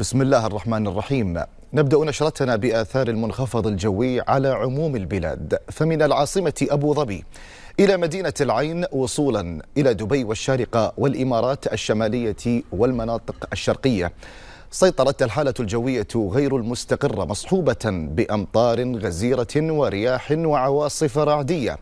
بسم الله الرحمن الرحيم نبدأ نشرتنا بآثار المنخفض الجوي على عموم البلاد فمن العاصمة أبو ظبي إلى مدينة العين وصولا إلى دبي والشارقة والإمارات الشمالية والمناطق الشرقية سيطرت الحالة الجوية غير المستقرة مصحوبة بأمطار غزيرة ورياح وعواصف رعدية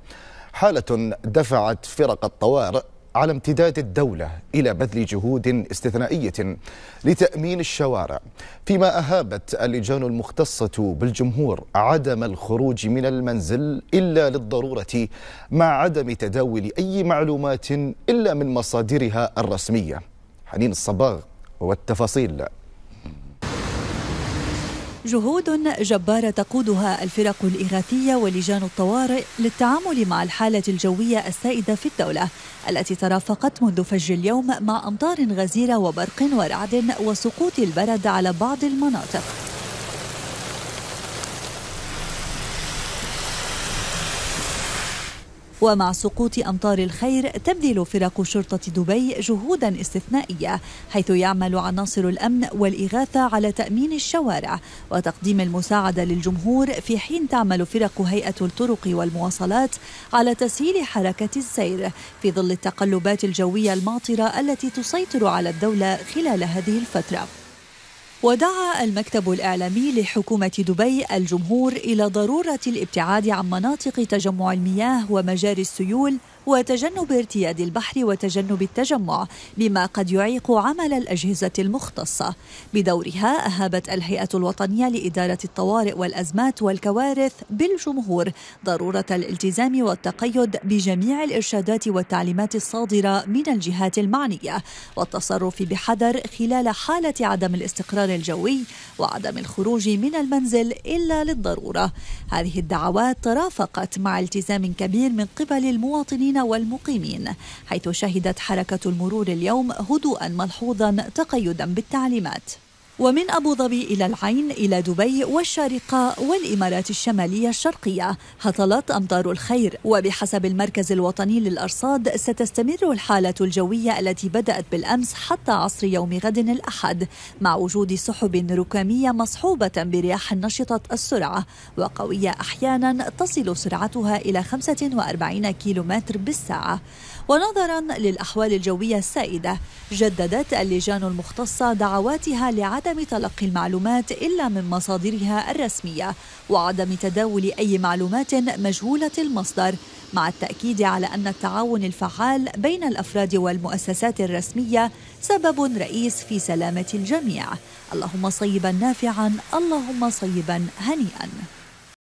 حالة دفعت فرق الطوارئ على امتداد الدولة إلى بذل جهود استثنائية لتأمين الشوارع فيما أهابت اللجان المختصة بالجمهور عدم الخروج من المنزل إلا للضرورة مع عدم تداول أي معلومات إلا من مصادرها الرسمية حنين الصباغ والتفاصيل جهود جبارة تقودها الفرق الإغاثية ولجان الطوارئ للتعامل مع الحالة الجوية السائدة في الدولة التي ترافقت منذ فجر اليوم مع أمطار غزيرة وبرق ورعد وسقوط البرد على بعض المناطق ومع سقوط أمطار الخير تبذل فرق شرطة دبي جهودا استثنائية حيث يعمل عناصر الأمن والإغاثة على تأمين الشوارع وتقديم المساعدة للجمهور في حين تعمل فرق هيئة الطرق والمواصلات على تسهيل حركة السير في ظل التقلبات الجوية الماطرة التي تسيطر على الدولة خلال هذه الفترة ودعا المكتب الإعلامي لحكومة دبي الجمهور إلى ضرورة الابتعاد عن مناطق تجمع المياه ومجاري السيول وتجنب ارتياد البحر وتجنب التجمع بما قد يعيق عمل الأجهزة المختصة بدورها أهابت الهيئة الوطنية لإدارة الطوارئ والأزمات والكوارث بالجمهور ضرورة الالتزام والتقيد بجميع الإرشادات والتعليمات الصادرة من الجهات المعنية والتصرف بحذر خلال حالة عدم الاستقرار المطر الجوي وعدم الخروج من المنزل إلا للضرورة هذه الدعوات ترافقت مع التزام كبير من قبل المواطنين والمقيمين حيث شهدت حركة المرور اليوم هدوءا ملحوظا تقيدا بالتعليمات ومن أبو ظبي إلى العين إلى دبي والشارقة والإمارات الشمالية الشرقية هطلت أمطار الخير وبحسب المركز الوطني للأرصاد ستستمر الحالة الجوية التي بدأت بالأمس حتى عصر يوم غد الأحد مع وجود سحب ركامية مصحوبة برياح نشطة السرعة وقوية أحيانا تصل سرعتها إلى 45 كيلومتر بالساعة ونظرا للأحوال الجوية السائدة جددت اللجان المختصة دعواتها لعدم عدم تلقي المعلومات إلا من مصادرها الرسمية وعدم تداول أي معلومات مجهولة المصدر مع التأكيد على أن التعاون الفعال بين الأفراد والمؤسسات الرسمية سبب رئيس في سلامة الجميع اللهم صيبا نافعا اللهم صيبا هنيئا